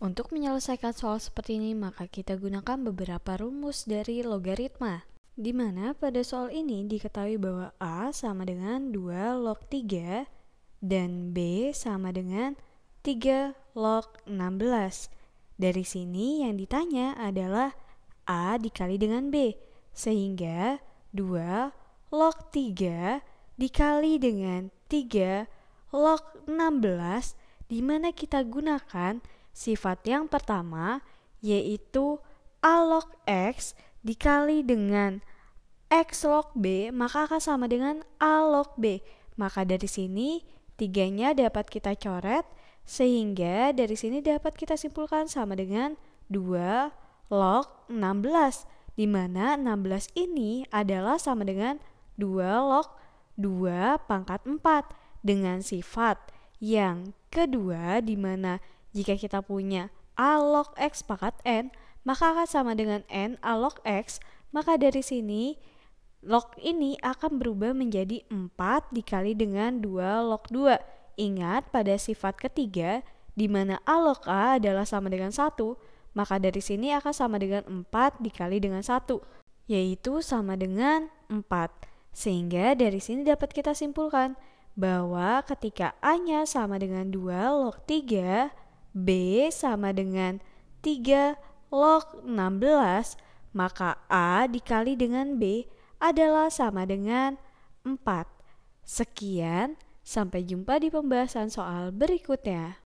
Untuk menyelesaikan soal seperti ini, maka kita gunakan beberapa rumus dari logaritma. Di mana pada soal ini diketahui bahwa A sama dengan 2 log 3 dan B sama dengan 3 log 16. Dari sini yang ditanya adalah A dikali dengan B, sehingga 2 log 3 dikali dengan 3 log 16 di mana kita gunakan Sifat yang pertama yaitu A log X dikali dengan X log B maka akan sama dengan A log B. Maka dari sini tiganya dapat kita coret sehingga dari sini dapat kita simpulkan sama dengan 2 log 16 di mana 16 ini adalah sama dengan 2 log 2 pangkat 4 dengan sifat yang kedua di mana jika kita punya A log X pangkat N, maka akan sama dengan N A log X, maka dari sini log ini akan berubah menjadi 4 dikali dengan 2 log 2. Ingat pada sifat ketiga, di mana A log A adalah sama dengan 1, maka dari sini akan sama dengan 4 dikali dengan 1, yaitu sama dengan 4. Sehingga dari sini dapat kita simpulkan bahwa ketika A-nya sama dengan 2 log 3, B sama dengan 3 log 16, maka A dikali dengan B adalah sama dengan 4. Sekian, sampai jumpa di pembahasan soal berikutnya.